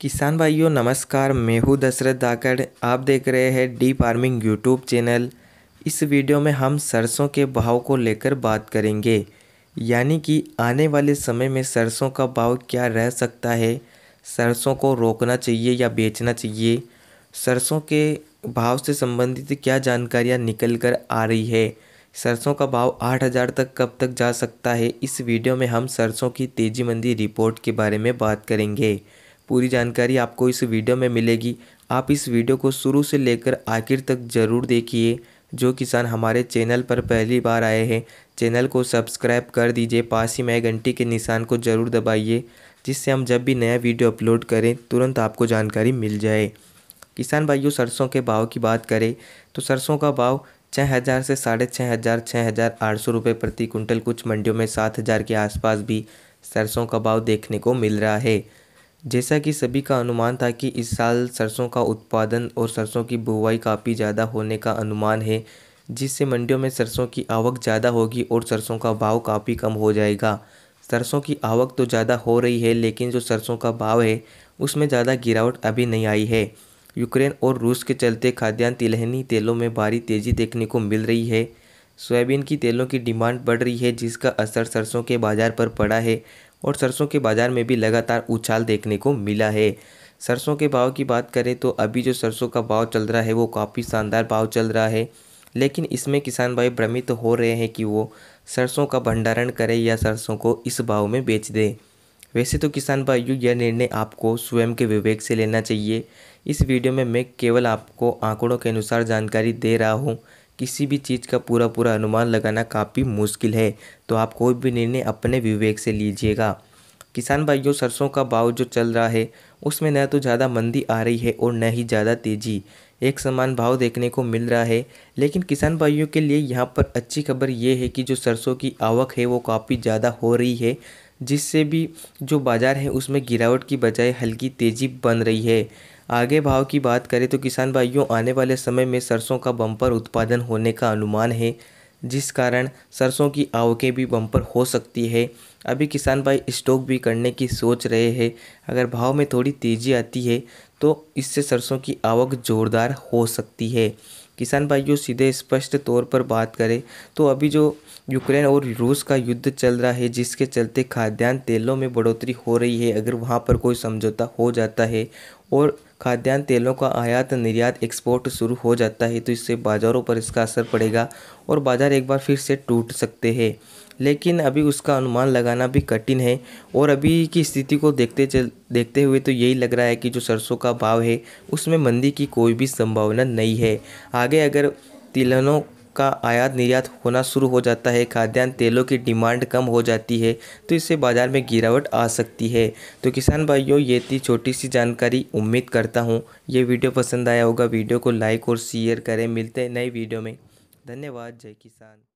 किसान भाइयों नमस्कार मैं हूँ दशरथ दाकड़ आप देख रहे हैं डी फार्मिंग यूट्यूब चैनल इस वीडियो में हम सरसों के भाव को लेकर बात करेंगे यानी कि आने वाले समय में सरसों का भाव क्या रह सकता है सरसों को रोकना चाहिए या बेचना चाहिए सरसों के भाव से संबंधित क्या जानकारियाँ निकल कर आ रही है सरसों का भाव आठ हज़ार तक कब तक जा सकता है इस वीडियो में हम सरसों की तेजी मंदी रिपोर्ट के बारे में बात करेंगे पूरी जानकारी आपको इस वीडियो में मिलेगी आप इस वीडियो को शुरू से लेकर आखिर तक ज़रूर देखिए जो किसान हमारे चैनल पर पहली बार आए हैं चैनल को सब्सक्राइब कर दीजिए पास ही में घंटी के निशान को ज़रूर दबाइए जिससे हम जब भी नया वीडियो अपलोड करें तुरंत आपको जानकारी मिल जाए किसान भाइयों सरसों के भाव की बात करें तो सरसों का भाव छः हज़ार से साढ़े छः हज़ार छः हज़ार आठ सौ रुपये प्रति कुंटल कुछ मंडियों में सात हज़ार के आसपास भी सरसों का भाव देखने को मिल रहा है जैसा कि सभी का अनुमान था कि इस साल सरसों का उत्पादन और सरसों की बुवाई काफ़ी ज़्यादा होने का अनुमान है जिससे मंडियों में सरसों की आवक ज़्यादा होगी और सरसों का भाव काफ़ी कम हो जाएगा सरसों की आवक तो ज़्यादा हो रही है लेकिन जो सरसों का भाव है उसमें ज़्यादा गिरावट अभी नहीं आई है यूक्रेन और रूस के चलते खाद्यान्न तिलहनी तेलों में भारी तेज़ी देखने को मिल रही है सोयाबीन की तेलों की डिमांड बढ़ रही है जिसका असर सरसों के बाज़ार पर पड़ा है और सरसों के बाज़ार में भी लगातार उछाल देखने को मिला है सरसों के भाव की बात करें तो अभी जो सरसों का भाव चल रहा है वो काफ़ी शानदार भाव चल रहा है लेकिन इसमें किसान भाई भ्रमित हो रहे हैं कि वो सरसों का भंडारण करें या सरसों को इस भाव में बेच दें वैसे तो किसान भाइयों यह निर्णय आपको स्वयं के विवेक से लेना चाहिए इस वीडियो में मैं केवल आपको आंकड़ों के अनुसार जानकारी दे रहा हूँ किसी भी चीज़ का पूरा पूरा अनुमान लगाना काफ़ी मुश्किल है तो आप कोई भी निर्णय अपने विवेक से लीजिएगा किसान भाइयों सरसों का भाव जो चल रहा है उसमें न तो ज़्यादा मंदी आ रही है और न ही ज़्यादा तेज़ी एक समान भाव देखने को मिल रहा है लेकिन किसान भाइयों के लिए यहाँ पर अच्छी खबर ये है कि जो सरसों की आवक है वो काफ़ी ज़्यादा हो रही है जिससे भी जो बाज़ार है उसमें गिरावट की बजाय हल्की तेज़ी बन रही है आगे भाव की बात करें तो किसान भाइयों आने वाले समय में सरसों का बम्पर उत्पादन होने का अनुमान है जिस कारण सरसों की आवकें भी बम्पर हो सकती है अभी किसान भाई स्टॉक भी करने की सोच रहे हैं अगर भाव में थोड़ी तेज़ी आती है तो इससे सरसों की आवक ज़ोरदार हो सकती है किसान भाइयों सीधे स्पष्ट तौर पर बात करें तो अभी जो यूक्रेन और रूस का युद्ध चल रहा है जिसके चलते खाद्यान्न तेलों में बढ़ोतरी हो रही है अगर वहाँ पर कोई समझौता हो जाता है और खाद्यान्न तेलों का आयात निर्यात एक्सपोर्ट शुरू हो जाता है तो इससे बाज़ारों पर इसका असर पड़ेगा और बाज़ार एक बार फिर से टूट सकते हैं लेकिन अभी उसका अनुमान लगाना भी कठिन है और अभी की स्थिति को देखते चल देखते हुए तो यही लग रहा है कि जो सरसों का भाव है उसमें मंदी की कोई भी संभावना नहीं है आगे अगर तिलहनों का आयात निर्यात होना शुरू हो जाता है खाद्यान्न तेलों की डिमांड कम हो जाती है तो इससे बाज़ार में गिरावट आ सकती है तो किसान भाइयों ये थी छोटी सी जानकारी उम्मीद करता हूँ ये वीडियो पसंद आया होगा वीडियो को लाइक और शेयर करें मिलते हैं नई वीडियो में धन्यवाद जय किसान